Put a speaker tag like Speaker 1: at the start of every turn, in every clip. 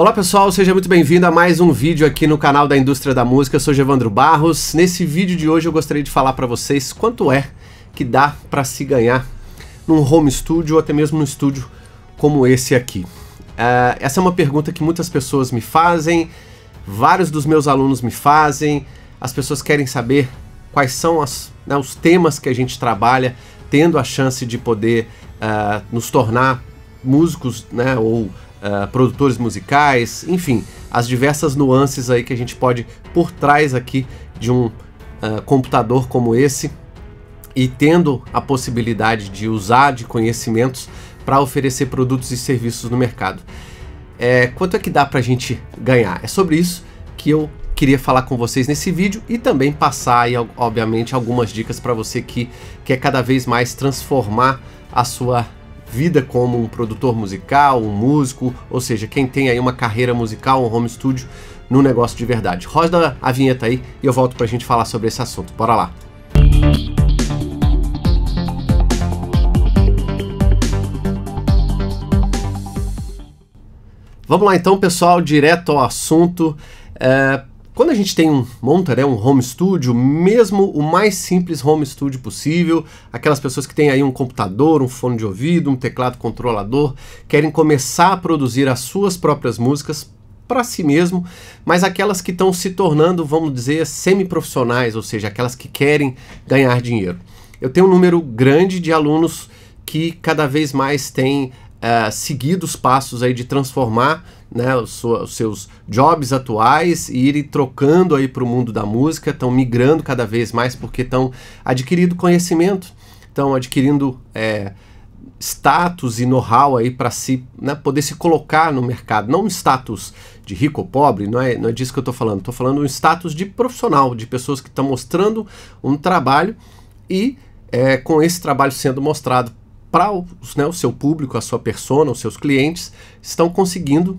Speaker 1: Olá pessoal, seja muito bem-vindo a mais um vídeo aqui no canal da Indústria da Música. Eu sou Evandro Barros. Nesse vídeo de hoje eu gostaria de falar para vocês quanto é que dá para se ganhar num home studio ou até mesmo num estúdio como esse aqui. Uh, essa é uma pergunta que muitas pessoas me fazem, vários dos meus alunos me fazem. As pessoas querem saber quais são as, né, os temas que a gente trabalha, tendo a chance de poder uh, nos tornar músicos né, ou uh, produtores musicais, enfim, as diversas nuances aí que a gente pode por trás aqui de um uh, computador como esse e tendo a possibilidade de usar de conhecimentos para oferecer produtos e serviços no mercado. É, quanto é que dá para a gente ganhar? É sobre isso que eu queria falar com vocês nesse vídeo e também passar aí, obviamente, algumas dicas para você que quer cada vez mais transformar a sua vida como um produtor musical, um músico, ou seja, quem tem aí uma carreira musical, um home studio no negócio de verdade. Roda a vinheta aí e eu volto pra gente falar sobre esse assunto. Bora lá. Vamos lá então, pessoal, direto ao assunto. É, quando a gente tem um, monta né, um home studio, mesmo o mais simples home studio possível, aquelas pessoas que têm aí um computador, um fone de ouvido, um teclado controlador, querem começar a produzir as suas próprias músicas para si mesmo, mas aquelas que estão se tornando, vamos dizer, semi-profissionais, ou seja, aquelas que querem ganhar dinheiro. Eu tenho um número grande de alunos que cada vez mais têm uh, seguido os passos aí de transformar né, os, os seus jobs atuais e irem trocando aí para o mundo da música, estão migrando cada vez mais porque estão adquirindo conhecimento, estão adquirindo é, status e know-how aí para se né, poder se colocar no mercado, não um status de rico ou pobre, não é, não é disso que eu estou falando, estou falando um status de profissional, de pessoas que estão mostrando um trabalho e é, com esse trabalho sendo mostrado para né, o seu público, a sua persona, os seus clientes, estão conseguindo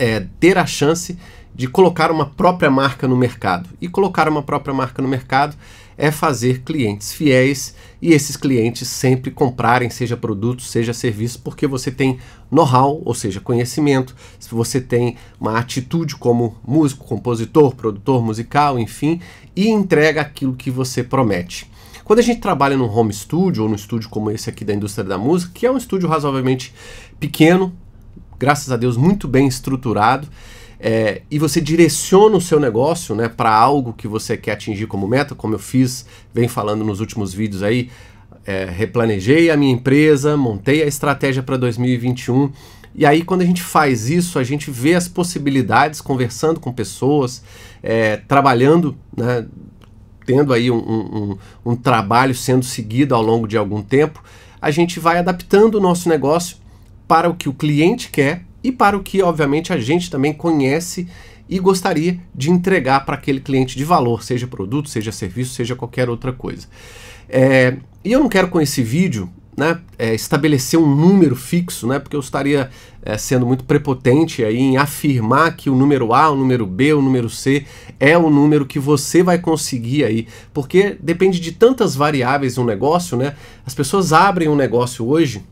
Speaker 1: é, ter a chance de colocar uma própria marca no mercado. E colocar uma própria marca no mercado é fazer clientes fiéis e esses clientes sempre comprarem, seja produtos, seja serviços, porque você tem know-how, ou seja, conhecimento, se você tem uma atitude como músico, compositor, produtor musical, enfim, e entrega aquilo que você promete. Quando a gente trabalha num home studio ou num estúdio como esse aqui da indústria da música, que é um estúdio razoavelmente pequeno, graças a Deus, muito bem estruturado. É, e você direciona o seu negócio né, para algo que você quer atingir como meta, como eu fiz, vem falando nos últimos vídeos aí, é, replanejei a minha empresa, montei a estratégia para 2021. E aí, quando a gente faz isso, a gente vê as possibilidades, conversando com pessoas, é, trabalhando, né, tendo aí um, um, um trabalho sendo seguido ao longo de algum tempo, a gente vai adaptando o nosso negócio para o que o cliente quer e para o que, obviamente, a gente também conhece e gostaria de entregar para aquele cliente de valor, seja produto, seja serviço, seja qualquer outra coisa. É, e eu não quero com esse vídeo né, é, estabelecer um número fixo, né, porque eu estaria é, sendo muito prepotente aí em afirmar que o número A, o número B, o número C é o número que você vai conseguir aí, porque depende de tantas variáveis um negócio, né? As pessoas abrem um negócio hoje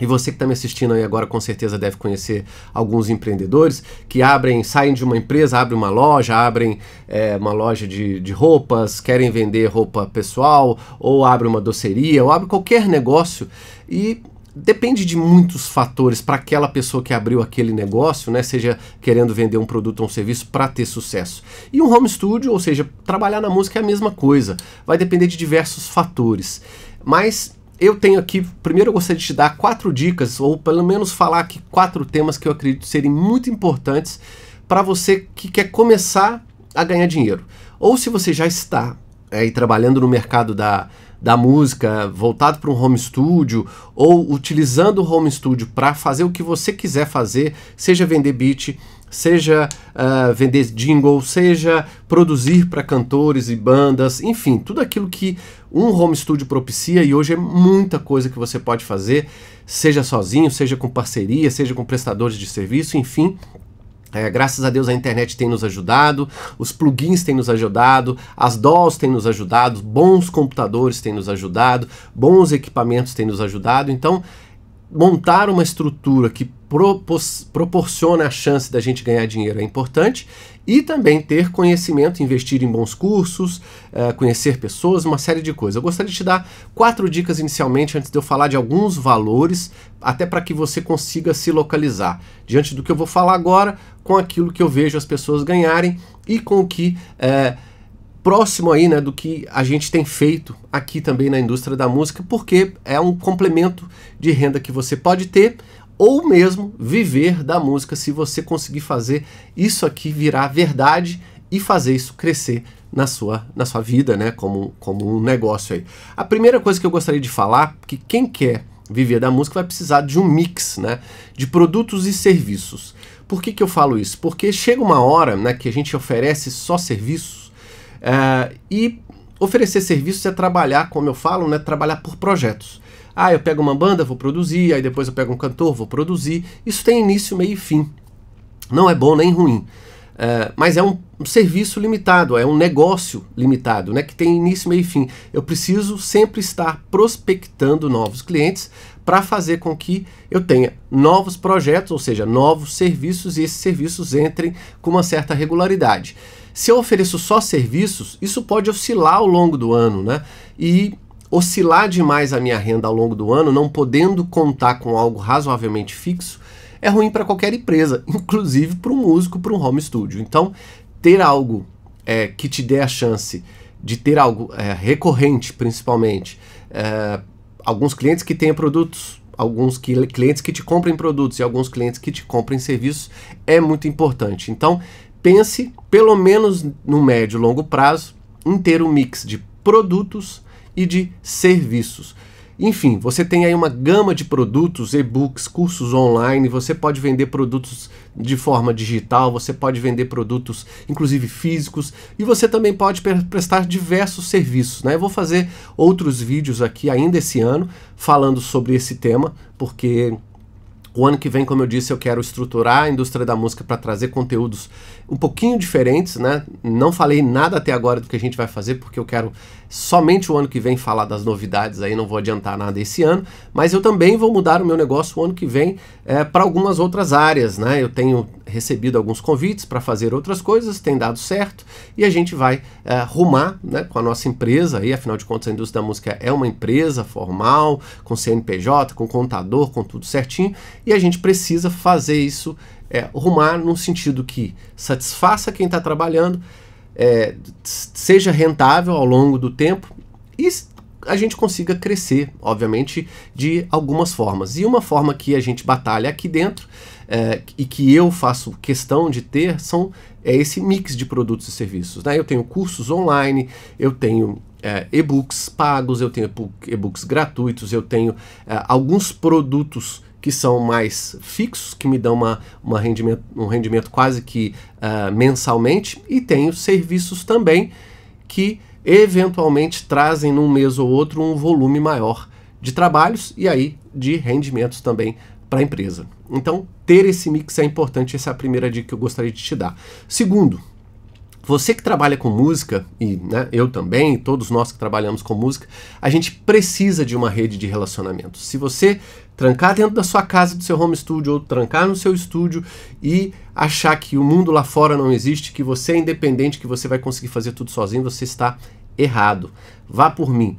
Speaker 1: e você que está me assistindo aí agora com certeza deve conhecer alguns empreendedores que abrem, saem de uma empresa, abrem uma loja, abrem é, uma loja de, de roupas, querem vender roupa pessoal, ou abrem uma doceria, ou abrem qualquer negócio e depende de muitos fatores para aquela pessoa que abriu aquele negócio, né, seja querendo vender um produto ou um serviço para ter sucesso. E um home studio, ou seja, trabalhar na música é a mesma coisa, vai depender de diversos fatores. Mas eu tenho aqui, primeiro eu gostaria de te dar quatro dicas, ou pelo menos falar aqui quatro temas que eu acredito serem muito importantes para você que quer começar a ganhar dinheiro. Ou se você já está é, aí é, trabalhando no mercado da, da música, voltado para um home studio, ou utilizando o home studio para fazer o que você quiser fazer, seja vender beat, seja uh, vender jingle, seja produzir para cantores e bandas, enfim, tudo aquilo que um home studio propicia e hoje é muita coisa que você pode fazer, seja sozinho, seja com parceria, seja com prestadores de serviço, enfim. É, graças a Deus a internet tem nos ajudado, os plugins têm nos ajudado, as DAWs têm nos ajudado, bons computadores têm nos ajudado, bons equipamentos têm nos ajudado. Então, montar uma estrutura que proporciona a chance da gente ganhar dinheiro é importante e também ter conhecimento, investir em bons cursos, eh, conhecer pessoas, uma série de coisas. Eu gostaria de te dar quatro dicas inicialmente antes de eu falar de alguns valores, até para que você consiga se localizar diante do que eu vou falar agora, com aquilo que eu vejo as pessoas ganharem e com o que. É, próximo aí, né, do que a gente tem feito aqui também na indústria da música, porque é um complemento de renda que você pode ter ou mesmo viver da música se você conseguir fazer isso aqui virar verdade e fazer isso crescer na sua, na sua vida, né, como, como um negócio aí. A primeira coisa que eu gostaria de falar, que quem quer viver da música vai precisar de um mix, né, de produtos e serviços. Por que, que eu falo isso? Porque chega uma hora, né, que a gente oferece só serviços é, e oferecer serviços é trabalhar, como eu falo, né, trabalhar por projetos. Ah, eu pego uma banda, vou produzir, aí depois eu pego um cantor, vou produzir. Isso tem início, meio e fim. Não é bom nem ruim. É, mas é um, um, serviço limitado, é um negócio limitado, né? Que tem início, meio e fim. Eu preciso sempre estar prospectando novos clientes para fazer com que eu tenha novos projetos, ou seja, novos serviços, e esses serviços entrem com uma certa regularidade. Se eu ofereço só serviços, isso pode oscilar ao longo do ano, né? E oscilar demais a minha renda ao longo do ano, não podendo contar com algo razoavelmente fixo, é ruim para qualquer empresa, inclusive para um músico, para um home studio. Então, ter algo é, que te dê a chance de ter algo é, recorrente, principalmente, é, alguns clientes que tenham produtos, alguns que, clientes que te comprem produtos e alguns clientes que te comprem serviços, é muito importante. Então, pense, pelo menos no médio e longo prazo, em ter um mix de produtos e de serviços. Enfim, você tem aí uma gama de produtos, e-books, cursos online, você pode vender produtos de forma digital, você pode vender produtos inclusive físicos e você também pode prestar diversos serviços, né? Eu vou fazer outros vídeos aqui ainda esse ano falando sobre esse tema, porque o ano que vem, como eu disse, eu quero estruturar a indústria da música para trazer conteúdos um pouquinho diferentes, né? Não falei nada até agora do que a gente vai fazer, porque eu quero somente o ano que vem falar das novidades aí, não vou adiantar nada esse ano, mas eu também vou mudar o meu negócio o ano que vem é, para algumas outras áreas, né? Eu tenho recebido alguns convites para fazer outras coisas, tem dado certo e a gente vai é, rumar né, com a nossa empresa aí, afinal de contas a indústria da música é uma empresa formal, com CNPJ, com contador, com tudo certinho e a gente precisa fazer isso é, rumar num sentido que satisfaça quem está trabalhando, é, seja rentável ao longo do tempo e a gente consiga crescer, obviamente, de algumas formas. E uma forma que a gente batalha aqui dentro é, e que eu faço questão de ter são é esse mix de produtos e serviços. Né? Eu tenho cursos online, eu tenho é, e-books pagos, eu tenho e-books gratuitos, eu tenho é, alguns produtos que são mais fixos, que me dão uma, uma rendimento, um rendimento quase que uh, mensalmente, e tem os serviços também que eventualmente trazem num mês ou outro um volume maior de trabalhos e aí de rendimentos também para a empresa. Então, ter esse mix é importante, essa é a primeira dica que eu gostaria de te dar. Segundo, você que trabalha com música, e né, eu também, todos nós que trabalhamos com música, a gente precisa de uma rede de relacionamentos. Se você trancar dentro da sua casa, do seu home studio, ou trancar no seu estúdio e achar que o mundo lá fora não existe, que você é independente, que você vai conseguir fazer tudo sozinho, você está errado. Vá por mim.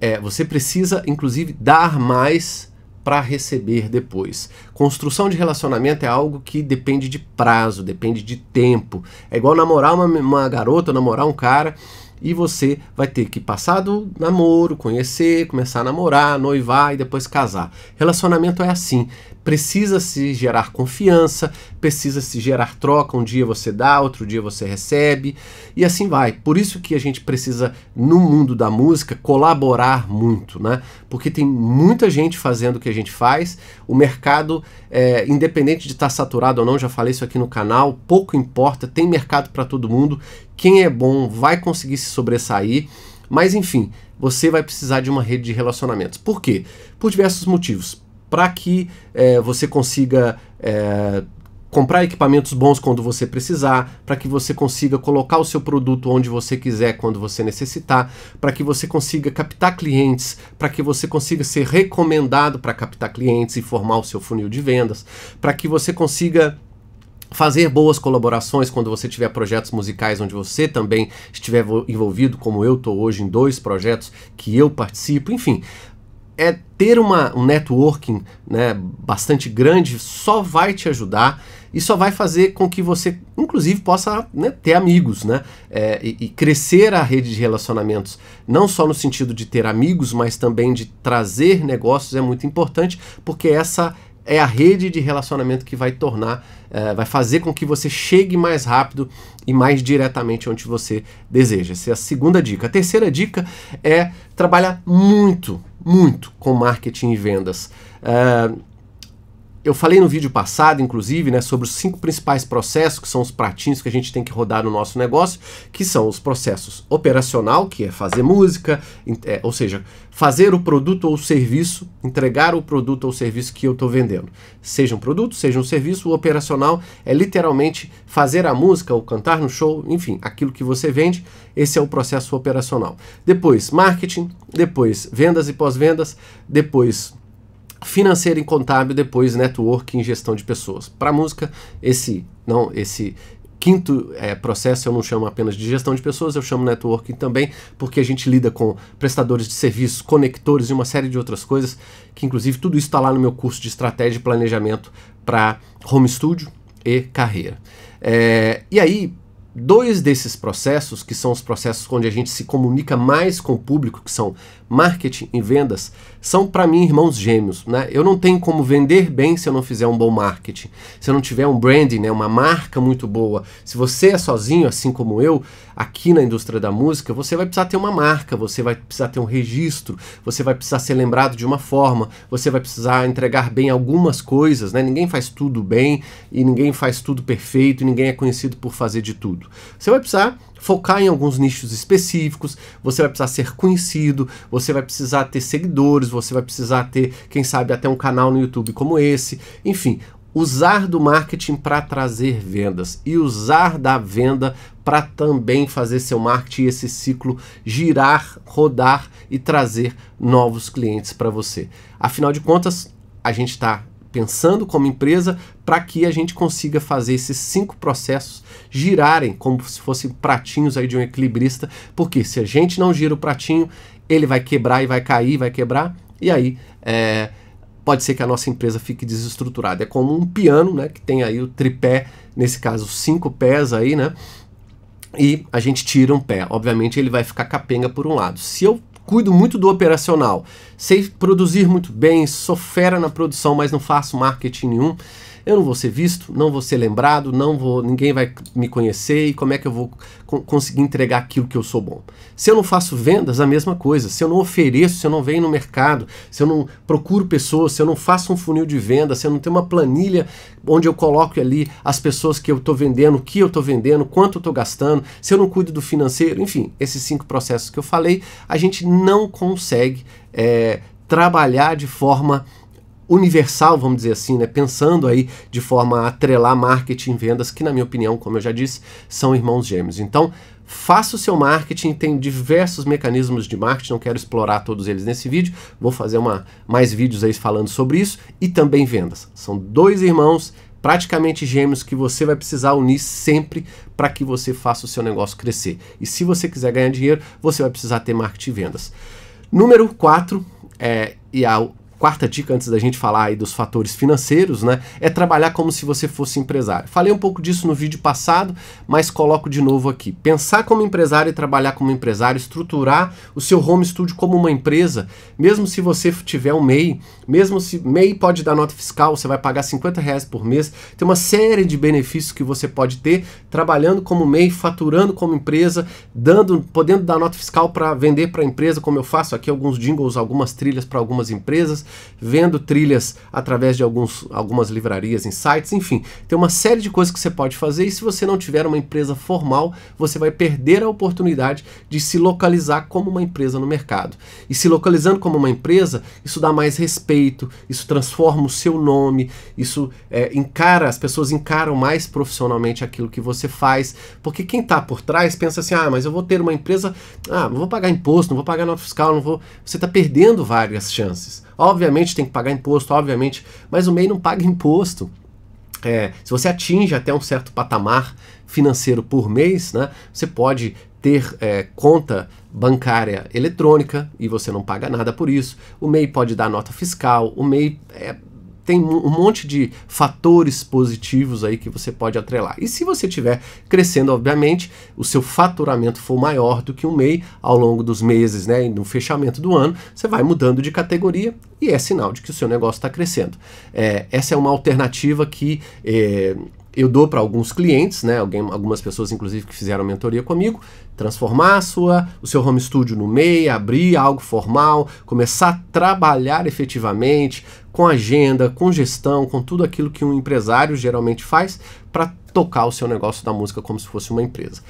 Speaker 1: É, você precisa, inclusive, dar mais para receber depois. Construção de relacionamento é algo que depende de prazo, depende de tempo. É igual namorar uma, uma garota, namorar um cara e você vai ter que passar do namoro, conhecer, começar a namorar, noivar e depois casar. Relacionamento é assim, precisa se gerar confiança, precisa se gerar troca, um dia você dá, outro dia você recebe e assim vai. Por isso que a gente precisa no mundo da música colaborar muito, né? Porque tem muita gente fazendo o que a gente faz. O mercado, é, independente de estar tá saturado ou não, já falei isso aqui no canal, pouco importa, tem mercado para todo mundo. Quem é bom vai conseguir se sobressair. Mas enfim, você vai precisar de uma rede de relacionamentos. Por quê? Por diversos motivos para que é, você consiga é, comprar equipamentos bons quando você precisar, para que você consiga colocar o seu produto onde você quiser quando você necessitar, para que você consiga captar clientes, para que você consiga ser recomendado para captar clientes e formar o seu funil de vendas, para que você consiga fazer boas colaborações quando você tiver projetos musicais onde você também estiver envolvido, como eu estou hoje em dois projetos que eu participo, enfim, é ter uma, um networking né, bastante grande só vai te ajudar e só vai fazer com que você, inclusive, possa né, ter amigos, né? É, e, e, crescer a rede de relacionamentos, não só no sentido de ter amigos, mas também de trazer negócios é muito importante, porque essa é a rede de relacionamento que vai tornar, é, vai fazer com que você chegue mais rápido e mais diretamente onde você deseja. Essa é a segunda dica. A terceira dica é trabalhar muito muito com marketing e vendas. Uh, eu falei no vídeo passado, inclusive, né, sobre os cinco principais processos, que são os pratinhos que a gente tem que rodar no nosso negócio, que são os processos operacional, que é fazer música, é, ou seja, fazer o produto ou serviço, entregar o produto ou serviço que eu estou vendendo. Seja um produto, seja um serviço, o operacional é literalmente fazer a música ou cantar no show, enfim, aquilo que você vende, esse é o processo operacional. Depois, marketing, depois vendas e pós-vendas, depois financeira e contábil, depois networking em gestão de pessoas. Para música, esse não, esse quinto é, processo eu não chamo apenas de gestão de pessoas, eu chamo networking também, porque a gente lida com prestadores de serviços, conectores e uma série de outras coisas, que inclusive tudo isso está lá no meu curso de estratégia e planejamento para home studio e carreira. É, e aí, dois desses processos, que são os processos onde a gente se comunica mais com o público, que são marketing e vendas são para mim irmãos gêmeos, né? Eu não tenho como vender bem se eu não fizer um bom marketing, se eu não tiver um branding, né, uma marca muito boa. Se você é sozinho, assim como eu, aqui na indústria da música, você vai precisar ter uma marca, você vai precisar ter um registro, você vai precisar ser lembrado de uma forma, você vai precisar entregar bem algumas coisas, né? Ninguém faz tudo bem e ninguém faz tudo perfeito, ninguém é conhecido por fazer de tudo. Você vai precisar focar em alguns nichos específicos, você vai precisar ser conhecido, você vai precisar ter seguidores, você vai precisar ter, quem sabe, até um canal no YouTube como esse, enfim. Usar do marketing para trazer vendas e usar da venda para também fazer seu marketing e esse ciclo girar, rodar e trazer novos clientes para você. Afinal de contas, a gente está pensando como empresa, para que a gente consiga fazer esses cinco processos girarem como se fossem pratinhos aí de um equilibrista, porque se a gente não gira o pratinho, ele vai quebrar e vai cair, vai quebrar, e aí é, pode ser que a nossa empresa fique desestruturada. É como um piano, né, que tem aí o tripé, nesse caso cinco pés aí, né, e a gente tira um pé. Obviamente ele vai ficar capenga por um lado. Se eu cuido muito do operacional. Sei produzir muito bem, sou fera na produção, mas não faço marketing nenhum eu não vou ser visto, não vou ser lembrado, não vou, ninguém vai me conhecer e como é que eu vou co conseguir entregar aquilo que eu sou bom? Se eu não faço vendas, a mesma coisa. Se eu não ofereço, se eu não venho no mercado, se eu não procuro pessoas, se eu não faço um funil de venda, se eu não tenho uma planilha onde eu coloco ali as pessoas que eu estou vendendo, o que eu estou vendendo, quanto eu estou gastando, se eu não cuido do financeiro, enfim, esses cinco processos que eu falei, a gente não consegue é, trabalhar de forma universal, vamos dizer assim, né? pensando aí de forma a atrelar marketing e vendas, que na minha opinião, como eu já disse, são irmãos gêmeos. Então, faça o seu marketing, tem diversos mecanismos de marketing, não quero explorar todos eles nesse vídeo, vou fazer uma, mais vídeos aí falando sobre isso, e também vendas. São dois irmãos praticamente gêmeos que você vai precisar unir sempre para que você faça o seu negócio crescer. E se você quiser ganhar dinheiro, você vai precisar ter marketing e vendas. Número 4 é, e a quarta dica antes da gente falar aí dos fatores financeiros, né, é trabalhar como se você fosse empresário. Falei um pouco disso no vídeo passado, mas coloco de novo aqui. Pensar como empresário e trabalhar como empresário, estruturar o seu home studio como uma empresa, mesmo se você tiver um MEI, mesmo se MEI pode dar nota fiscal, você vai pagar 50 reais por mês, tem uma série de benefícios que você pode ter trabalhando como MEI, faturando como empresa, dando, podendo dar nota fiscal para vender para a empresa, como eu faço aqui alguns jingles, algumas trilhas para algumas empresas, vendo trilhas através de alguns, algumas livrarias, em sites, enfim. Tem uma série de coisas que você pode fazer e se você não tiver uma empresa formal, você vai perder a oportunidade de se localizar como uma empresa no mercado. E se localizando como uma empresa, isso dá mais respeito, isso transforma o seu nome, isso é, encara, as pessoas encaram mais profissionalmente aquilo que você faz, porque quem está por trás pensa assim, ah, mas eu vou ter uma empresa, ah, não vou pagar imposto, não vou pagar nota fiscal, não vou. Você está perdendo várias chances. Obviamente tem que pagar imposto, obviamente, mas o MEI não paga imposto. É, se você atinge até um certo patamar financeiro por mês, né, você pode ter é, conta bancária eletrônica e você não paga nada por isso. O MEI pode dar nota fiscal, o MEI é, tem um monte de fatores positivos aí que você pode atrelar. E se você estiver crescendo, obviamente, o seu faturamento for maior do que um MEI ao longo dos meses, né, no fechamento do ano, você vai mudando de categoria e é sinal de que o seu negócio está crescendo. É, essa é uma alternativa que é, eu dou para alguns clientes, né, alguém, algumas pessoas inclusive que fizeram mentoria comigo, transformar sua, o seu home studio no MEI, abrir algo formal, começar a trabalhar efetivamente com agenda, com gestão, com tudo aquilo que um empresário geralmente faz para tocar o seu negócio da música como se fosse uma empresa.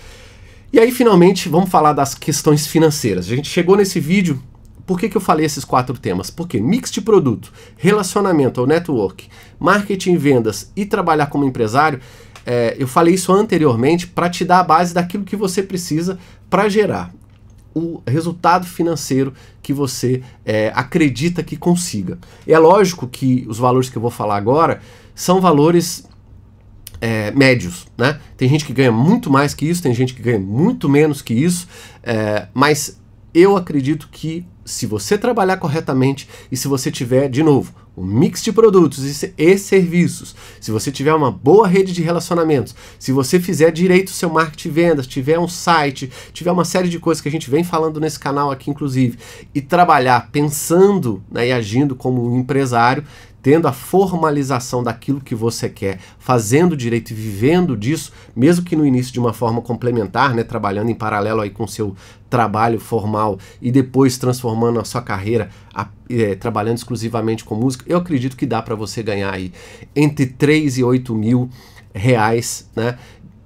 Speaker 1: E aí finalmente vamos falar das questões financeiras. A gente chegou nesse vídeo por que, que eu falei esses quatro temas? Porque mix de produto, relacionamento ou network, marketing, e vendas e trabalhar como empresário, é, eu falei isso anteriormente para te dar a base daquilo que você precisa para gerar o resultado financeiro que você é, acredita que consiga. É lógico que os valores que eu vou falar agora são valores é, médios, né? Tem gente que ganha muito mais que isso, tem gente que ganha muito menos que isso, é, mas eu acredito que se você trabalhar corretamente e se você tiver, de novo, um mix de produtos e serviços, se você tiver uma boa rede de relacionamentos, se você fizer direito o seu marketing e vendas, tiver um site, tiver uma série de coisas que a gente vem falando nesse canal aqui, inclusive, e trabalhar pensando né, e agindo como um empresário, tendo a formalização daquilo que você quer, fazendo direito e vivendo disso, mesmo que no início de uma forma complementar, né, trabalhando em paralelo aí com seu trabalho formal e depois transformando a sua carreira a, é, trabalhando exclusivamente com música, eu acredito que dá para você ganhar aí entre 3 e 8 mil reais, né?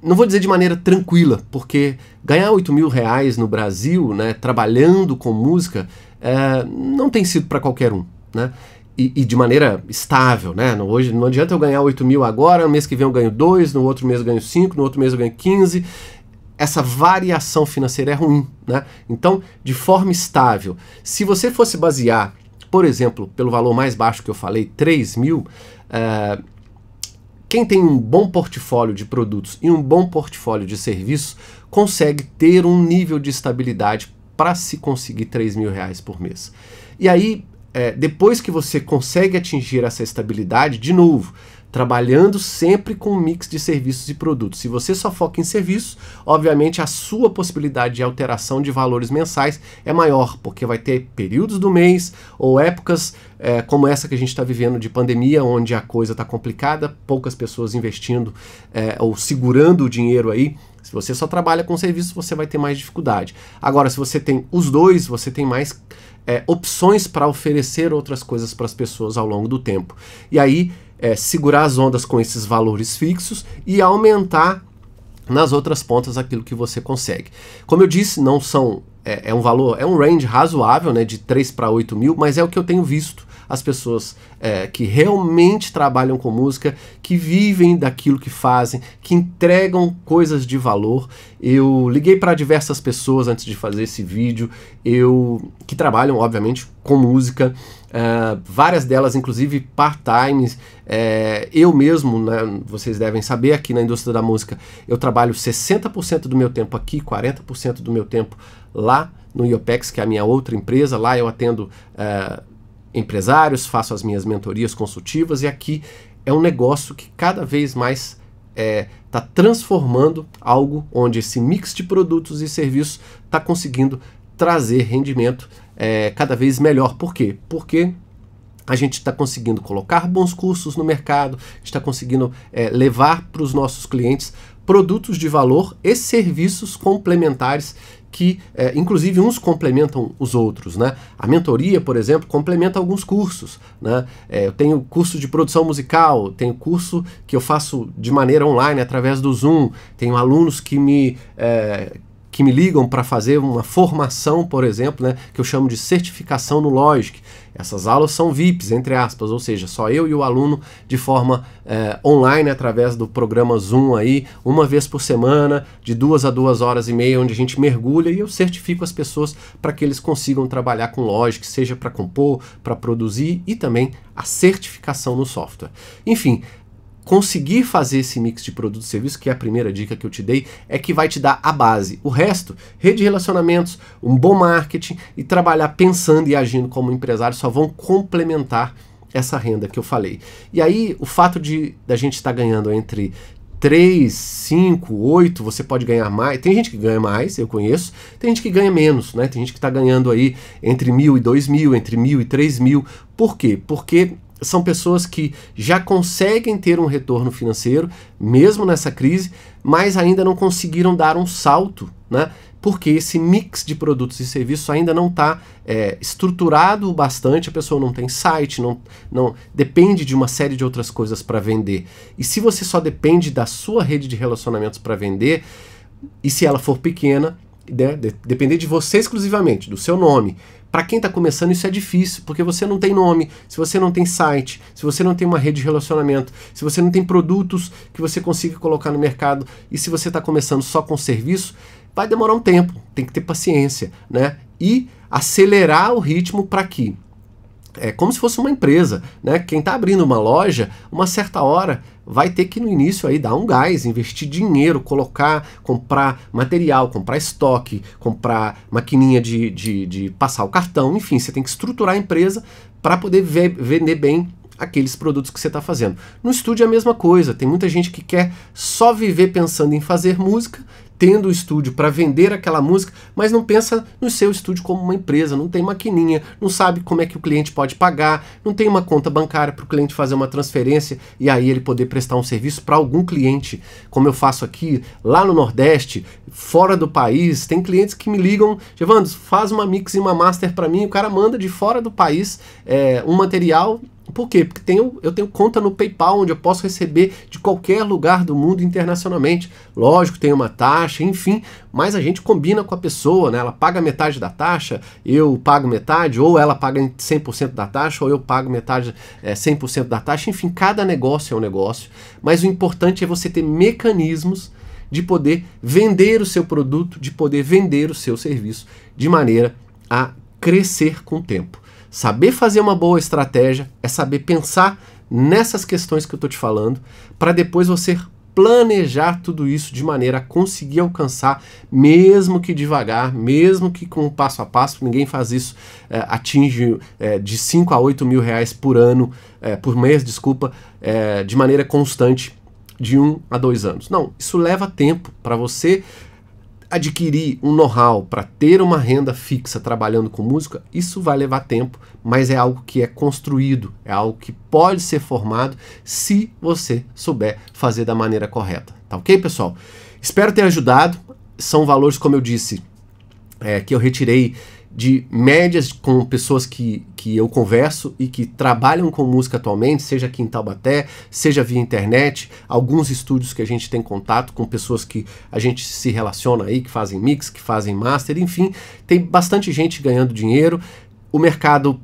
Speaker 1: Não vou dizer de maneira tranquila, porque ganhar 8 mil reais no Brasil, né, trabalhando com música, é, não tem sido para qualquer um, né? e, e, de maneira estável, né? Não, hoje não adianta eu ganhar 8 mil agora, no mês que vem eu ganho 2, no outro mês eu ganho 5, no outro mês eu ganho 15. Essa variação financeira é ruim, né? Então, de forma estável, se você fosse basear, por exemplo, pelo valor mais baixo que eu falei, 3 mil, eh, quem tem um bom portfólio de produtos e um bom portfólio de serviços consegue ter um nível de estabilidade para se conseguir 3 mil reais por mês. E aí é, depois que você consegue atingir essa estabilidade, de novo, trabalhando sempre com um mix de serviços e produtos. Se você só foca em serviços, obviamente a sua possibilidade de alteração de valores mensais é maior, porque vai ter períodos do mês ou épocas é, como essa que a gente está vivendo de pandemia, onde a coisa está complicada, poucas pessoas investindo é, ou segurando o dinheiro aí. Se você só trabalha com serviços, você vai ter mais dificuldade. Agora, se você tem os dois, você tem mais é, opções para oferecer outras coisas para as pessoas ao longo do tempo. E aí, é, segurar as ondas com esses valores fixos e aumentar nas outras pontas aquilo que você consegue. Como eu disse, não são. É, é um valor, é um range razoável, né? De 3 para 8 mil, mas é o que eu tenho visto as pessoas é, que realmente trabalham com música, que vivem daquilo que fazem, que entregam coisas de valor. Eu liguei para diversas pessoas antes de fazer esse vídeo, eu que trabalham, obviamente, com música. É, várias delas, inclusive part time é, eu mesmo, né, vocês devem saber, aqui na indústria da música, eu trabalho 60% do meu tempo aqui, 40% do meu tempo lá no IOPEX, que é a minha outra empresa. Lá eu atendo é, empresários, faço as minhas mentorias consultivas e aqui é um negócio que cada vez mais está é, tá transformando algo onde esse mix de produtos e serviços está conseguindo trazer rendimento é, cada vez melhor. Por quê? Porque a gente está conseguindo colocar bons cursos no mercado, está conseguindo é, levar para os nossos clientes produtos de valor e serviços complementares que, é, inclusive, uns complementam os outros. Né? A mentoria, por exemplo, complementa alguns cursos. Né? É, eu tenho curso de produção musical, tenho curso que eu faço de maneira online através do Zoom, tenho alunos que me. É, que me ligam para fazer uma formação, por exemplo, né, que eu chamo de certificação no Logic. Essas aulas são VIPs, entre aspas, ou seja, só eu e o aluno de forma é, online através do programa Zoom aí, uma vez por semana, de duas a duas horas e meia, onde a gente mergulha e eu certifico as pessoas para que eles consigam trabalhar com Logic, seja para compor, para produzir e também a certificação no software. Enfim, conseguir fazer esse mix de produto e serviço, que é a primeira dica que eu te dei, é que vai te dar a base. O resto, rede de relacionamentos, um bom marketing e trabalhar pensando e agindo como empresário só vão complementar essa renda que eu falei. E aí, o fato de da gente estar tá ganhando entre 3, 5, 8, você pode ganhar mais. Tem gente que ganha mais, eu conheço. Tem gente que ganha menos, né? Tem gente que está ganhando aí entre mil e dois mil, entre mil e três mil. Por quê? Porque são pessoas que já conseguem ter um retorno financeiro, mesmo nessa crise, mas ainda não conseguiram dar um salto, né? Porque esse mix de produtos e serviços ainda não está é, estruturado o bastante, a pessoa não tem site, não, não depende de uma série de outras coisas para vender. E se você só depende da sua rede de relacionamentos para vender, e se ela for pequena, né, depender de você exclusivamente, do seu nome. Para quem está começando, isso é difícil, porque você não tem nome, se você não tem site, se você não tem uma rede de relacionamento, se você não tem produtos que você consiga colocar no mercado e se você está começando só com serviço, vai demorar um tempo, tem que ter paciência, né? E acelerar o ritmo para que é como se fosse uma empresa, né? Quem está abrindo uma loja, uma certa hora vai ter que no início aí dar um gás, investir dinheiro, colocar, comprar material, comprar estoque, comprar maquininha de, de, de passar o cartão, enfim, você tem que estruturar a empresa para poder ver, vender bem aqueles produtos que você está fazendo. No estúdio é a mesma coisa, tem muita gente que quer só viver pensando em fazer música tendo o estúdio para vender aquela música, mas não pensa no seu estúdio como uma empresa, não tem maquininha, não sabe como é que o cliente pode pagar, não tem uma conta bancária para o cliente fazer uma transferência e aí ele poder prestar um serviço para algum cliente, como eu faço aqui, lá no Nordeste, fora do país, tem clientes que me ligam, Giovanni, faz uma mix e uma master para mim, o cara manda de fora do país é, um material por quê? Porque tenho, eu tenho conta no PayPal, onde eu posso receber de qualquer lugar do mundo internacionalmente. Lógico, tem uma taxa, enfim, mas a gente combina com a pessoa, né? Ela paga metade da taxa, eu pago metade, ou ela paga 100% da taxa, ou eu pago metade, é, eh, 100% da taxa. Enfim, cada negócio é um negócio. Mas o importante é você ter mecanismos de poder vender o seu produto, de poder vender o seu serviço de maneira a crescer com o tempo. Saber fazer uma boa estratégia é saber pensar nessas questões que eu estou te falando, para depois você planejar tudo isso de maneira a conseguir alcançar, mesmo que devagar, mesmo que com passo a passo, ninguém faz isso, é, atinge é, de 5 a 8 mil reais por ano, é, por mês, desculpa, de maneira constante de um a dois anos. Não, isso leva tempo para você adquirir um know-how para ter uma renda fixa trabalhando com música, isso vai levar tempo, mas é algo que é construído, é algo que pode ser formado se você souber fazer da maneira correta. Tá ok, pessoal? Espero ter ajudado. São valores, como eu disse, é, que eu retirei de médias com pessoas que, que eu converso e que trabalham com música atualmente, seja aqui em Taubaté, seja via internet, alguns estúdios que a gente tem contato com pessoas que a gente se relaciona aí, que fazem mix, que fazem master, enfim, tem bastante gente ganhando dinheiro. O mercado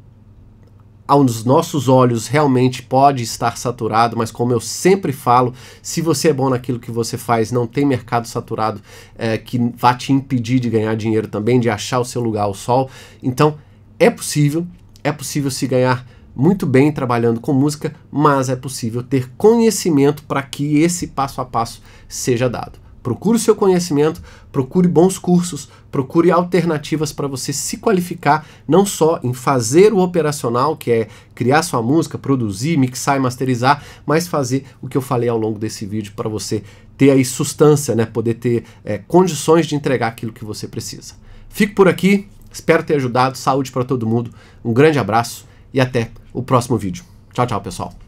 Speaker 1: aos nossos olhos realmente pode estar saturado, mas como eu sempre falo, se você é bom naquilo que você faz, não tem mercado saturado é, que vá te impedir de ganhar dinheiro também, de achar o seu lugar ao sol. Então é possível, é possível se ganhar muito bem trabalhando com música, mas é possível ter conhecimento para que esse passo a passo seja dado. Procure seu conhecimento, procure bons cursos, procure alternativas para você se qualificar não só em fazer o operacional, que é criar sua música, produzir, mixar e masterizar, mas fazer o que eu falei ao longo desse vídeo para você ter aí sustância, né? poder ter é, condições de entregar aquilo que você precisa. Fico por aqui, espero ter ajudado, saúde para todo mundo, um grande abraço e até o próximo vídeo. Tchau, tchau, pessoal.